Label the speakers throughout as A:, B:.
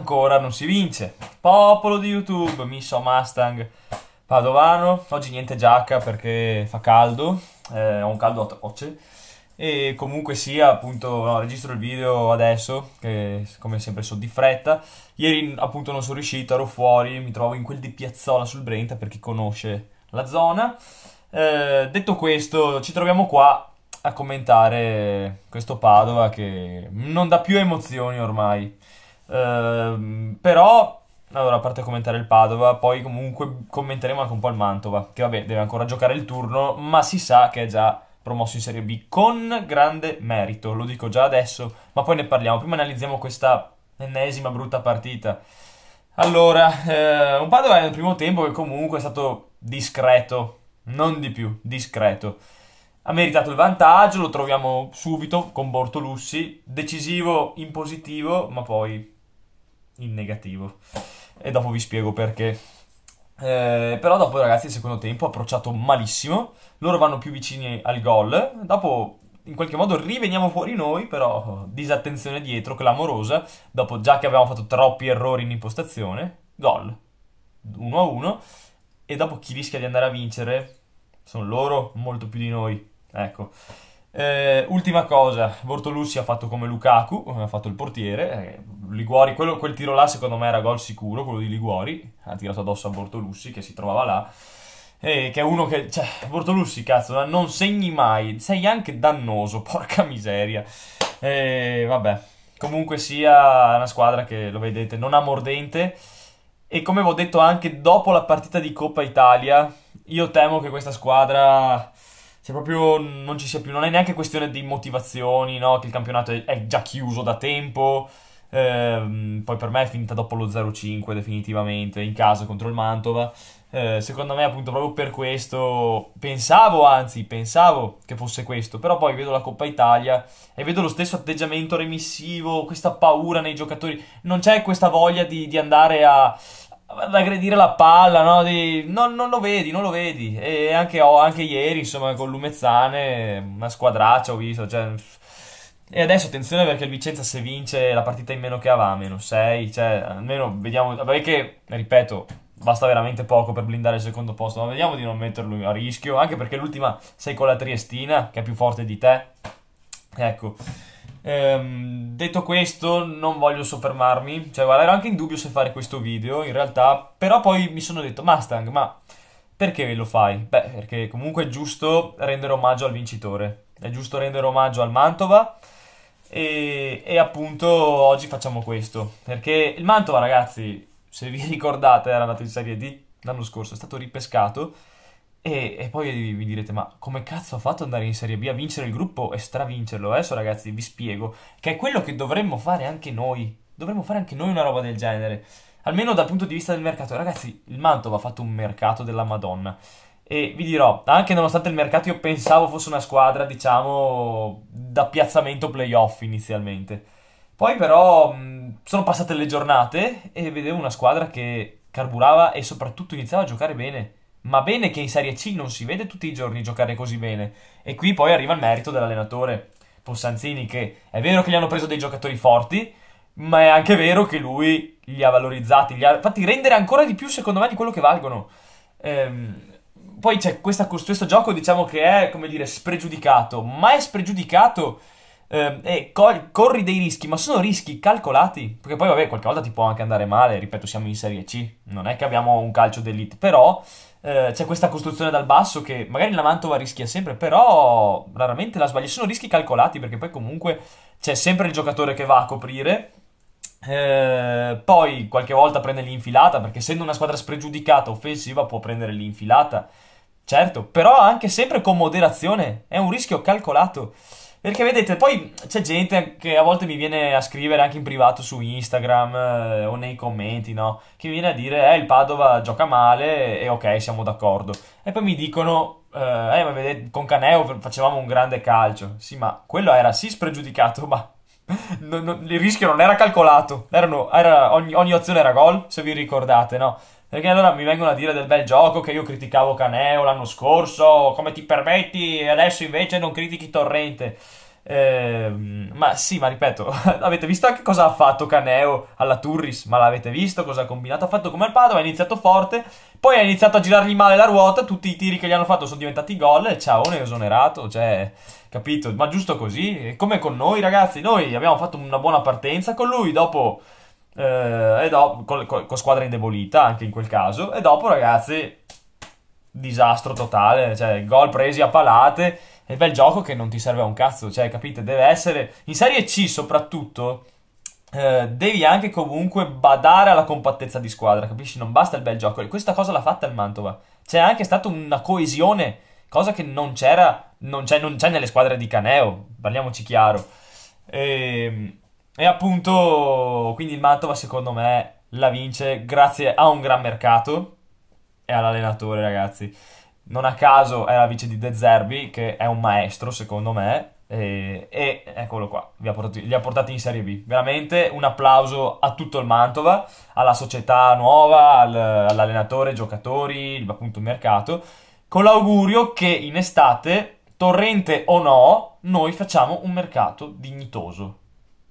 A: ancora non si vince. Popolo di YouTube, mi so Mustang Padovano. Oggi niente giacca perché fa caldo, eh, ho un caldo a atroce. E comunque sia, appunto, no, registro il video adesso, che come sempre so di fretta. Ieri appunto non sono riuscito, ero fuori, mi trovo in quel di Piazzola sul Brenta per chi conosce la zona. Eh, detto questo, ci troviamo qua a commentare questo Padova che non dà più emozioni ormai. Ehm, però allora, a parte commentare il Padova, poi comunque commenteremo anche un po' il Mantova, che vabbè, deve ancora giocare il turno, ma si sa che è già promosso in Serie B con grande merito, lo dico già adesso, ma poi ne parliamo. Prima analizziamo questa ennesima brutta partita. Allora, eh, un Padova nel primo tempo che comunque è stato discreto, non di più, discreto. Ha meritato il vantaggio, lo troviamo subito con Bortolussi, decisivo in positivo, ma poi in negativo. E dopo vi spiego perché. Eh, però dopo ragazzi il secondo tempo ha approcciato malissimo, loro vanno più vicini al gol, dopo in qualche modo riveniamo fuori noi, però disattenzione dietro, clamorosa, dopo già che abbiamo fatto troppi errori in impostazione, gol, 1-1, e dopo chi rischia di andare a vincere sono loro molto più di noi, ecco. Eh, ultima cosa, Bortolussi ha fatto come Lukaku, ha fatto il portiere, eh, Liguori, quello, quel tiro là secondo me era gol sicuro, quello di Liguori, ha tirato addosso a Bortolussi che si trovava là, eh, che è uno che, cioè, Bortolussi cazzo, eh, non segni mai, sei anche dannoso, porca miseria, eh, vabbè, comunque sia una squadra che, lo vedete, non ha mordente, e come vi ho detto anche dopo la partita di Coppa Italia, io temo che questa squadra se proprio non ci sia più, non è neanche questione di motivazioni, no? che il campionato è già chiuso da tempo, ehm, poi per me è finita dopo lo 0-5 definitivamente, in casa contro il Mantova, eh, secondo me appunto proprio per questo, pensavo anzi, pensavo che fosse questo, però poi vedo la Coppa Italia e vedo lo stesso atteggiamento remissivo, questa paura nei giocatori, non c'è questa voglia di, di andare a ad aggredire la palla, no? Di... No, non lo vedi, non lo vedi. E anche, oh, anche, ieri, insomma, con l'Umezzane, una squadraccia ho visto, cioè... E adesso attenzione perché il Vicenza se vince la partita in meno che aveva, meno 6, cioè almeno vediamo, perché, ripeto, basta veramente poco per blindare il secondo posto, ma vediamo di non metterlo a rischio, anche perché l'ultima sei con la Triestina, che è più forte di te, ecco... Ehm, detto questo, non voglio soffermarmi, cioè guarda, ero anche in dubbio se fare questo video, in realtà, però poi mi sono detto, Mustang, ma perché lo fai? Beh, perché comunque è giusto rendere omaggio al vincitore, è giusto rendere omaggio al Mantova e, e appunto oggi facciamo questo, perché il Mantova, ragazzi, se vi ricordate, era andato in Serie D l'anno scorso, è stato ripescato e, e poi vi, direte, ma come cazzo ha fatto andare in Serie B a vincere il gruppo e stravincerlo? Adesso ragazzi vi spiego, che è quello che dovremmo fare anche noi. Dovremmo fare anche noi una roba del genere. Almeno dal punto di vista del mercato. Ragazzi, il Mantova ha fatto un mercato della Madonna. E vi dirò, anche nonostante il mercato io pensavo fosse una squadra, diciamo, da piazzamento playoff inizialmente. Poi però sono passate le giornate e vedevo una squadra che carburava e soprattutto iniziava a giocare bene. Ma bene che in Serie C non si vede tutti i giorni giocare così bene. E qui poi arriva il merito dell'allenatore Possanzini, che è vero che gli hanno preso dei giocatori forti, ma è anche vero che lui li ha valorizzati, li ha fatti rendere ancora di più, secondo me, di quello che valgono. Ehm, poi c'è questa, questo gioco, diciamo che è, come dire, spregiudicato, ma è spregiudicato eh, e cor- corri dei rischi, ma sono rischi calcolati, perché poi vabbè qualche volta ti può anche andare male, ripeto siamo in Serie C, non è che abbiamo un calcio d'elite, però eh, c'è questa costruzione dal basso che magari la Mantova rischia sempre, però raramente la sbaglia, sono rischi calcolati perché poi comunque c'è sempre il giocatore che va a coprire. Eh, poi qualche volta prende l'infilata perché essendo una squadra spregiudicata offensiva può prendere l'infilata certo però anche sempre con moderazione è un rischio calcolato perché vedete, poi c'è gente che a volte mi viene a scrivere anche in privato su Instagram eh, o nei commenti, no? Che mi viene a dire, eh, il Padova gioca male e ok, siamo d'accordo. E poi mi dicono, eh, eh ma vedete, con Caneo facevamo un grande calcio. Sì, ma quello era sì spregiudicato, ma non, non, il rischio non era calcolato. Erano, era, ogni, ogni azione era gol, se vi ricordate, no? Perché allora mi vengono a dire del bel gioco che io criticavo Caneo l'anno scorso, come ti permetti, e adesso invece non critichi Torrente. Eh, ma sì, ma ripeto, avete visto anche cosa ha fatto Caneo alla Turris, ma l'avete visto cosa ha combinato? Ha fatto come al Padova, ha iniziato forte, poi ha iniziato a girargli male la ruota, tutti i tiri che gli hanno fatto sono diventati gol e ciao, ne è esonerato, cioè, capito? Ma giusto così, come con noi ragazzi, noi abbiamo fatto una buona partenza con lui, dopo eh, do- con, con squadra indebolita anche in quel caso, e dopo ragazzi disastro totale, cioè gol presi a palate, e bel gioco che non ti serve a un cazzo, cioè capite, deve essere in Serie C soprattutto eh, devi anche comunque badare alla compattezza di squadra, capisci? Non basta il bel gioco. E questa cosa l'ha fatta il Mantova. C'è anche stata una coesione, cosa che non c'era, non c'è, non c'è nelle squadre di Caneo, parliamoci chiaro. E, ehm, e appunto, quindi il Mantova secondo me la vince grazie a un gran mercato e all'allenatore, ragazzi. Non a caso è la vice di De Zerbi, che è un maestro, secondo me, e, e eccolo qua, li ha, portati, li ha, portati, in Serie B. Veramente un applauso a tutto il Mantova, alla società nuova, al, all'allenatore, ai giocatori, appunto il mercato, con l'augurio che in estate, torrente o no, noi facciamo un mercato dignitoso.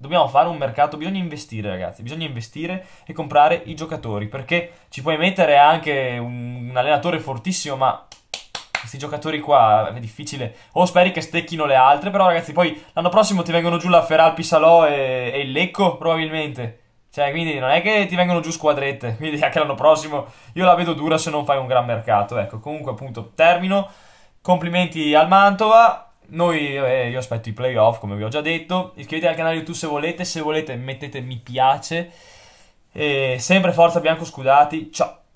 A: Dobbiamo fare un mercato, bisogna investire ragazzi, bisogna investire e comprare i giocatori perché ci puoi mettere anche un, un allenatore fortissimo ma questi giocatori qua è difficile. O speri che stecchino le altre, però ragazzi, poi l'anno prossimo ti vengono giù la Feral Pisalò e, e, il Lecco, probabilmente. Cioè, quindi non è che ti vengono giù squadrette, quindi anche l'anno prossimo io la vedo dura se non fai un gran mercato. Ecco, comunque appunto termino. Complimenti al Mantova. Noi, eh, io aspetto i playoff, come vi ho già detto. Iscrivetevi al canale YouTube se volete. Se volete, mettete mi piace. E sempre forza bianco, scudati. Ciao.